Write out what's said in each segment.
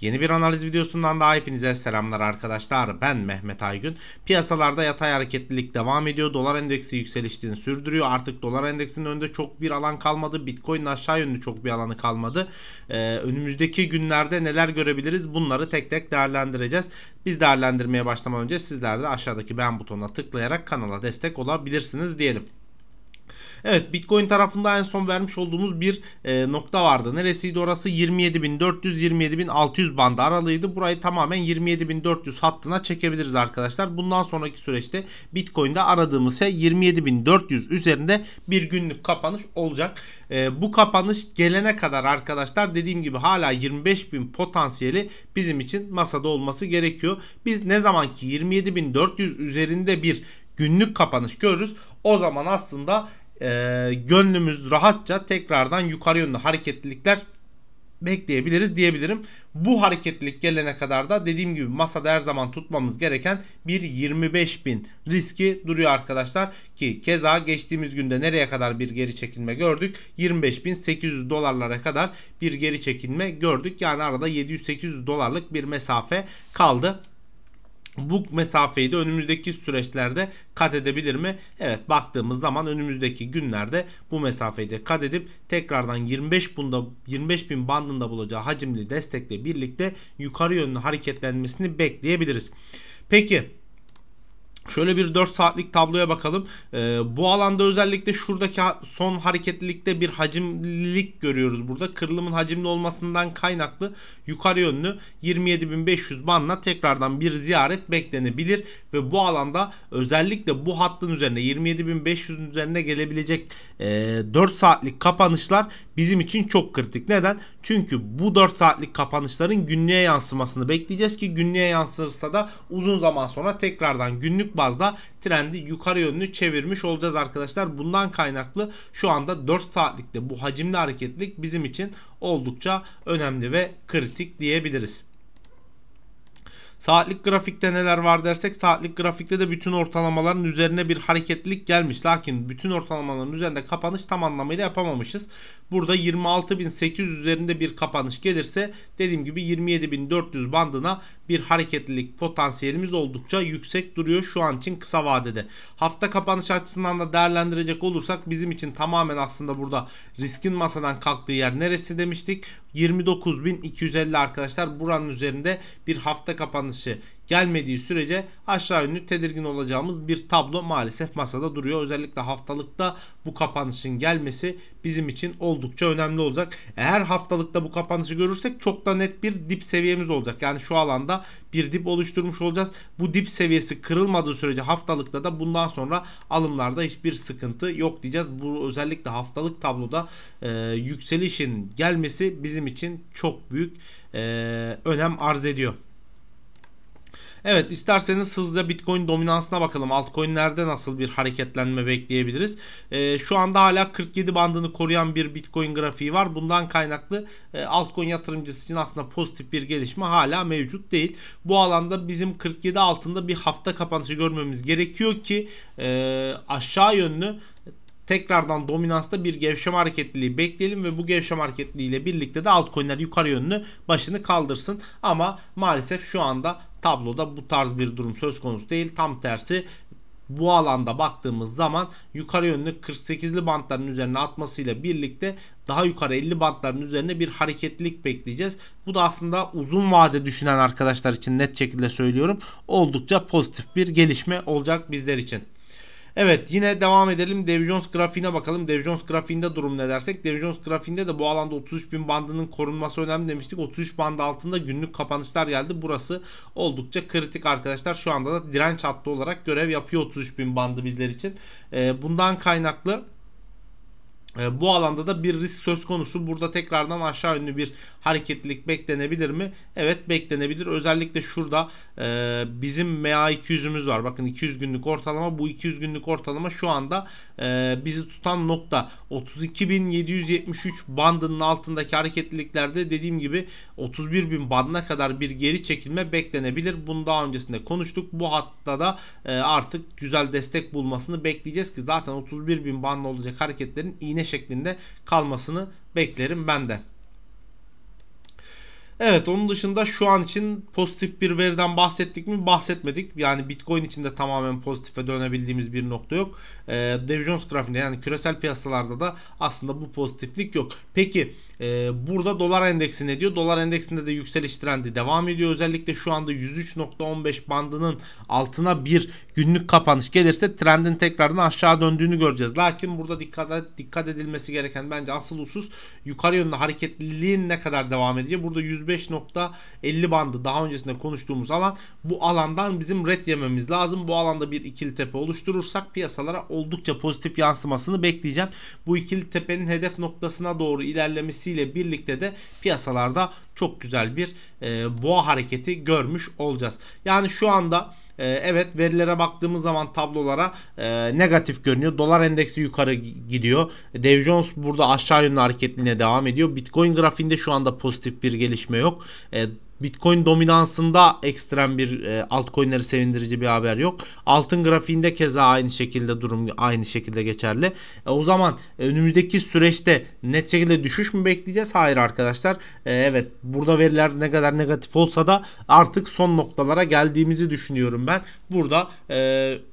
Yeni bir analiz videosundan da hepinize selamlar arkadaşlar. Ben Mehmet Aygün. Piyasalarda yatay hareketlilik devam ediyor. Dolar endeksi yükselişini sürdürüyor. Artık dolar endeksinin önünde çok bir alan kalmadı. Bitcoin'in aşağı yönlü çok bir alanı kalmadı. Ee, önümüzdeki günlerde neler görebiliriz bunları tek tek değerlendireceğiz. Biz değerlendirmeye başlamadan önce sizler de aşağıdaki beğen butonuna tıklayarak kanala destek olabilirsiniz diyelim. Evet Bitcoin tarafında en son vermiş olduğumuz bir e, nokta vardı. Neresiydi orası? 27.400-27.600 bandı aralığıydı. Burayı tamamen 27.400 hattına çekebiliriz arkadaşlar. Bundan sonraki süreçte Bitcoin'de aradığımız şey 27.400 üzerinde bir günlük kapanış olacak. E, bu kapanış gelene kadar arkadaşlar dediğim gibi hala 25.000 potansiyeli bizim için masada olması gerekiyor. Biz ne zaman ki 27.400 üzerinde bir günlük kapanış görürüz. O zaman aslında e, gönlümüz rahatça tekrardan yukarı yönde hareketlilikler bekleyebiliriz diyebilirim. Bu hareketlilik gelene kadar da dediğim gibi masada her zaman tutmamız gereken bir 25 bin riski duruyor arkadaşlar. Ki keza geçtiğimiz günde nereye kadar bir geri çekilme gördük? 25 bin 800 dolarlara kadar bir geri çekilme gördük. Yani arada 700-800 dolarlık bir mesafe kaldı bu mesafeyi de önümüzdeki süreçlerde kat edebilir mi? Evet baktığımız zaman önümüzdeki günlerde bu mesafeyi de kat edip tekrardan 25 bunda 25 bin bandında bulacağı hacimli destekle birlikte yukarı yönlü hareketlenmesini bekleyebiliriz. Peki Şöyle bir 4 saatlik tabloya bakalım. Ee, bu alanda özellikle şuradaki son hareketlilikte bir hacimlilik görüyoruz burada. Kırılımın hacimli olmasından kaynaklı yukarı yönlü 27.500 bandına tekrardan bir ziyaret beklenebilir. Ve bu alanda özellikle bu hattın üzerine 27.500'ün üzerine gelebilecek e, ee, 4 saatlik kapanışlar bizim için çok kritik. Neden? Çünkü bu 4 saatlik kapanışların günlüğe yansımasını bekleyeceğiz ki günlüğe yansırsa da uzun zaman sonra tekrardan günlük bazda trendi yukarı yönlü çevirmiş olacağız arkadaşlar. Bundan kaynaklı şu anda 4 saatlikte bu hacimli hareketlik bizim için oldukça önemli ve kritik diyebiliriz. Saatlik grafikte neler var dersek saatlik grafikte de bütün ortalamaların üzerine bir hareketlilik gelmiş. Lakin bütün ortalamaların üzerinde kapanış tam anlamıyla yapamamışız. Burada 26.800 üzerinde bir kapanış gelirse dediğim gibi 27.400 bandına bir hareketlilik potansiyelimiz oldukça yüksek duruyor şu an için kısa vadede. Hafta kapanış açısından da değerlendirecek olursak bizim için tamamen aslında burada riskin masadan kalktığı yer neresi demiştik. 29.250 arkadaşlar buranın üzerinde bir hafta kapanışı gelmediği sürece aşağı yönlü tedirgin olacağımız bir tablo maalesef masada duruyor. Özellikle haftalıkta bu kapanışın gelmesi bizim için oldukça önemli olacak. Eğer haftalıkta bu kapanışı görürsek çok da net bir dip seviyemiz olacak. Yani şu alanda bir dip oluşturmuş olacağız. Bu dip seviyesi kırılmadığı sürece haftalıkta da bundan sonra alımlarda hiçbir sıkıntı yok diyeceğiz. Bu özellikle haftalık tabloda e, yükselişin gelmesi bizim için çok büyük e, önem arz ediyor. Evet isterseniz hızlıca Bitcoin dominansına bakalım. Altcoin'lerde nasıl bir hareketlenme bekleyebiliriz? E, şu anda hala 47 bandını koruyan bir Bitcoin grafiği var. Bundan kaynaklı e, altcoin yatırımcısı için aslında pozitif bir gelişme hala mevcut değil. Bu alanda bizim 47 altında bir hafta kapanışı görmemiz gerekiyor ki e, aşağı yönlü tekrardan dominansta bir gevşeme hareketliliği bekleyelim ve bu gevşeme hareketliliği birlikte de altcoin'ler yukarı yönlü başını kaldırsın. Ama maalesef şu anda tabloda bu tarz bir durum söz konusu değil. Tam tersi bu alanda baktığımız zaman yukarı yönlü 48'li bantların üzerine atmasıyla birlikte daha yukarı 50 bantların üzerine bir hareketlilik bekleyeceğiz. Bu da aslında uzun vade düşünen arkadaşlar için net şekilde söylüyorum. Oldukça pozitif bir gelişme olacak bizler için. Evet yine devam edelim. Dow Jones grafiğine bakalım. Dow Jones grafiğinde durum ne dersek. Dow Jones grafiğinde de bu alanda 33.000 bandının korunması önemli demiştik. 33 bandı altında günlük kapanışlar geldi. Burası oldukça kritik arkadaşlar. Şu anda da direnç hattı olarak görev yapıyor 33.000 bandı bizler için. Ee, bundan kaynaklı ee, bu alanda da bir risk söz konusu. Burada tekrardan aşağı yönlü bir hareketlilik beklenebilir mi? Evet beklenebilir. Özellikle şurada e, bizim MA200'ümüz var. Bakın 200 günlük ortalama. Bu 200 günlük ortalama şu anda e, bizi tutan nokta. 32.773 bandının altındaki hareketliliklerde dediğim gibi 31.000 bandına kadar bir geri çekilme beklenebilir. Bunu daha öncesinde konuştuk. Bu hatta da e, artık güzel destek bulmasını bekleyeceğiz ki zaten 31.000 bandlı olacak hareketlerin iğne şeklinde kalmasını beklerim ben de. Evet onun dışında şu an için pozitif bir veriden bahsettik mi? Bahsetmedik. Yani Bitcoin içinde tamamen pozitife dönebildiğimiz bir nokta yok. E, Dow Jones grafiğinde yani küresel piyasalarda da aslında bu pozitiflik yok. Peki e, burada dolar endeksi ne diyor? Dolar endeksinde de yükseliş trendi devam ediyor. Özellikle şu anda 103.15 bandının altına bir günlük kapanış gelirse trendin tekrardan aşağı döndüğünü göreceğiz. Lakin burada dikkat, dikkat edilmesi gereken bence asıl husus yukarı yönlü hareketliliğin ne kadar devam edeceği. Burada 105 35.50 bandı daha öncesinde konuştuğumuz alan bu alandan bizim red yememiz lazım. Bu alanda bir ikili tepe oluşturursak piyasalara oldukça pozitif yansımasını bekleyeceğim. Bu ikili tepenin hedef noktasına doğru ilerlemesiyle birlikte de piyasalarda çok güzel bir e, boğa hareketi görmüş olacağız. Yani şu anda ee, evet verilere baktığımız zaman tablolara e, negatif görünüyor. Dolar endeksi yukarı gidiyor. Dow Jones burada aşağı yönlü hareketliliğine devam ediyor. Bitcoin grafiğinde şu anda pozitif bir gelişme yok. E, Bitcoin dominansında ekstrem bir e, altcoin'leri sevindirici bir haber yok. Altın grafiğinde keza aynı şekilde durum aynı şekilde geçerli. E, o zaman önümüzdeki süreçte net şekilde düşüş mü bekleyeceğiz? Hayır arkadaşlar. E, evet burada veriler ne kadar negatif olsa da artık son noktalara geldiğimizi düşünüyorum ben. Burada e,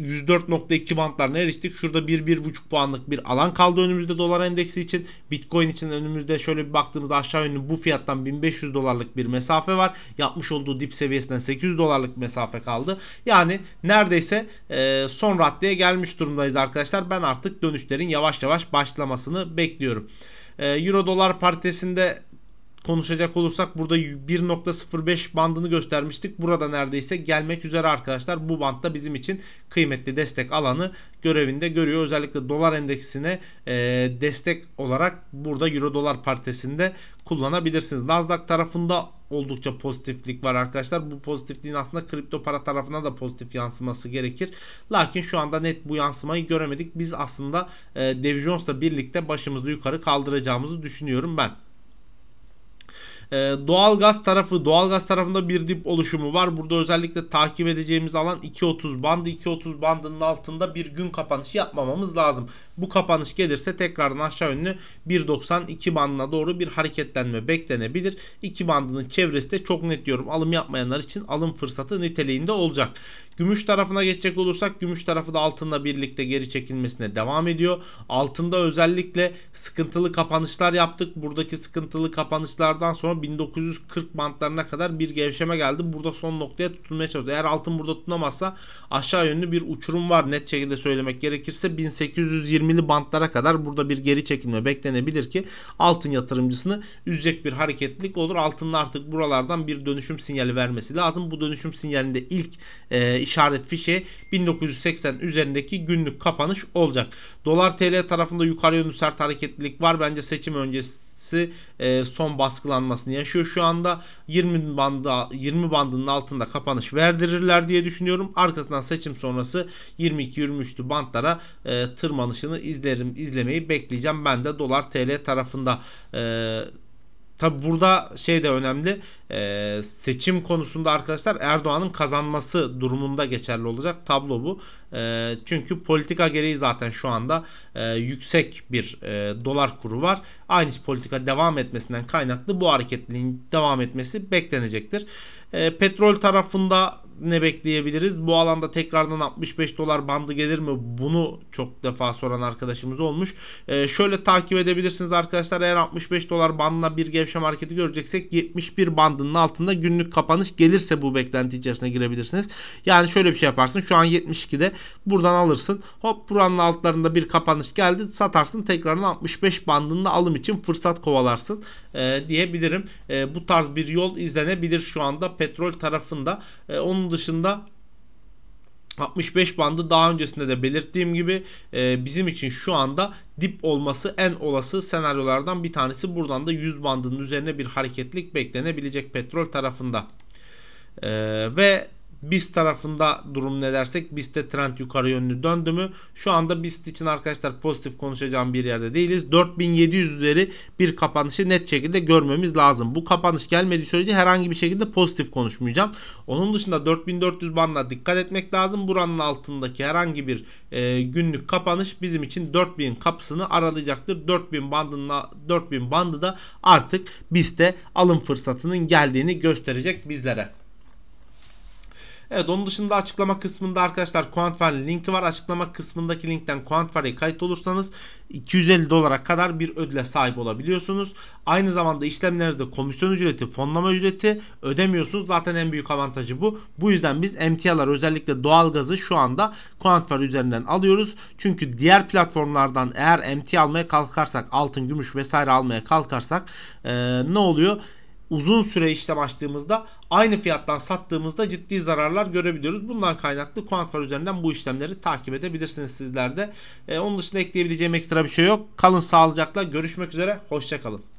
104.2 bantlarına eriştik. Şurada 1-1.5 puanlık bir alan kaldı önümüzde dolar endeksi için. Bitcoin için önümüzde şöyle bir baktığımızda aşağı yönlü bu fiyattan 1500 dolarlık bir mesafe var. Yapmış olduğu dip seviyesinden 800 dolarlık mesafe kaldı. Yani neredeyse e, son raddeye gelmiş durumdayız arkadaşlar. Ben artık dönüşlerin yavaş yavaş başlamasını bekliyorum. E, Euro dolar paritesinde konuşacak olursak burada 1.05 bandını göstermiştik. Burada neredeyse gelmek üzere arkadaşlar. Bu bantta bizim için kıymetli destek alanı görevinde görüyor. Özellikle dolar endeksine e, destek olarak burada euro dolar partisinde kullanabilirsiniz. Nasdaq tarafında oldukça pozitiflik var arkadaşlar. Bu pozitifliğin aslında kripto para tarafına da pozitif yansıması gerekir. Lakin şu anda net bu yansımayı göremedik. Biz aslında e, Dev Jones'la birlikte başımızı yukarı kaldıracağımızı düşünüyorum ben. E, doğalgaz tarafı, doğalgaz tarafında bir dip oluşumu var. Burada özellikle takip edeceğimiz alan 2.30 bandı. 2.30 bandının altında bir gün kapanışı yapmamamız lazım. Bu kapanış gelirse tekrardan aşağı yönlü 1.92 bandına doğru bir hareketlenme beklenebilir. 2 bandının çevresi de çok net diyorum alım yapmayanlar için alım fırsatı niteliğinde olacak. Gümüş tarafına geçecek olursak gümüş tarafı da altınla birlikte geri çekilmesine devam ediyor. Altında özellikle sıkıntılı kapanışlar yaptık. Buradaki sıkıntılı kapanışlardan sonra 1940 bantlarına kadar bir gevşeme geldi. Burada son noktaya tutunmaya çalışıyor. Eğer altın burada tutunamazsa aşağı yönlü bir uçurum var. Net şekilde söylemek gerekirse 1820'li bantlara kadar burada bir geri çekilme beklenebilir ki altın yatırımcısını üzecek bir hareketlik olur. Altının artık buralardan bir dönüşüm sinyali vermesi lazım. Bu dönüşüm sinyalinde ilk e, işaret fişi 1980 üzerindeki günlük kapanış olacak. Dolar TL tarafında yukarı yönlü sert hareketlilik var. Bence seçim öncesi e, son baskılanmasını yaşıyor şu anda. 20 bandı 20 bandının altında kapanış verdirirler diye düşünüyorum. Arkasından seçim sonrası 22 23'lü bantlara e, tırmanışını izlerim izlemeyi bekleyeceğim. Ben de dolar TL tarafında e, Tabi burada şey de önemli e, seçim konusunda arkadaşlar Erdoğan'ın kazanması durumunda geçerli olacak tablo bu. E, çünkü politika gereği zaten şu anda e, yüksek bir e, dolar kuru var. Aynı politika devam etmesinden kaynaklı bu hareketliliğin devam etmesi beklenecektir. E, petrol tarafında ne bekleyebiliriz? Bu alanda tekrardan 65 dolar bandı gelir mi? Bunu çok defa soran arkadaşımız olmuş. E, şöyle takip edebilirsiniz arkadaşlar. Eğer 65 dolar bandına bir gevşeme marketi göreceksek 71 bandının altında günlük kapanış gelirse bu beklenti içerisine girebilirsiniz. Yani şöyle bir şey yaparsın. Şu an 72'de buradan alırsın. Hop buranın altlarında bir kapanış geldi. Satarsın tekrardan 65 bandında alım için fırsat kovalarsın e, diyebilirim. E, bu tarz bir yol izlenebilir şu anda petrol tarafında. E, onun onun dışında 65 bandı daha öncesinde de belirttiğim gibi e, bizim için şu anda dip olması en olası senaryolardan bir tanesi. Buradan da 100 bandının üzerine bir hareketlik beklenebilecek petrol tarafında. E, ve BIST tarafında durum ne dersek BIST'te trend yukarı yönlü döndü mü? Şu anda BIST için arkadaşlar pozitif konuşacağım bir yerde değiliz. 4700 üzeri bir kapanışı net şekilde görmemiz lazım. Bu kapanış gelmediği sürece herhangi bir şekilde pozitif konuşmayacağım. Onun dışında 4400 bandına dikkat etmek lazım. Buranın altındaki herhangi bir e, günlük kapanış bizim için 4000 kapısını aralayacaktır. 4000 bandında, 4000 bandı da artık BIST'e alım fırsatının geldiğini gösterecek bizlere. Evet onun dışında açıklama kısmında arkadaşlar Quantfar linki var. Açıklama kısmındaki linkten Quantfar'a kayıt olursanız 250 dolara kadar bir ödüle sahip olabiliyorsunuz. Aynı zamanda işlemlerinizde komisyon ücreti, fonlama ücreti ödemiyorsunuz. Zaten en büyük avantajı bu. Bu yüzden biz emtialar özellikle doğalgazı şu anda Quantfar üzerinden alıyoruz. Çünkü diğer platformlardan eğer emtia almaya kalkarsak altın, gümüş vesaire almaya kalkarsak ee, ne oluyor? uzun süre işlem açtığımızda aynı fiyattan sattığımızda ciddi zararlar görebiliyoruz. Bundan kaynaklı kuantfar üzerinden bu işlemleri takip edebilirsiniz sizler de. Ee, onun dışında ekleyebileceğim ekstra bir şey yok. Kalın sağlıcakla görüşmek üzere. Hoşçakalın.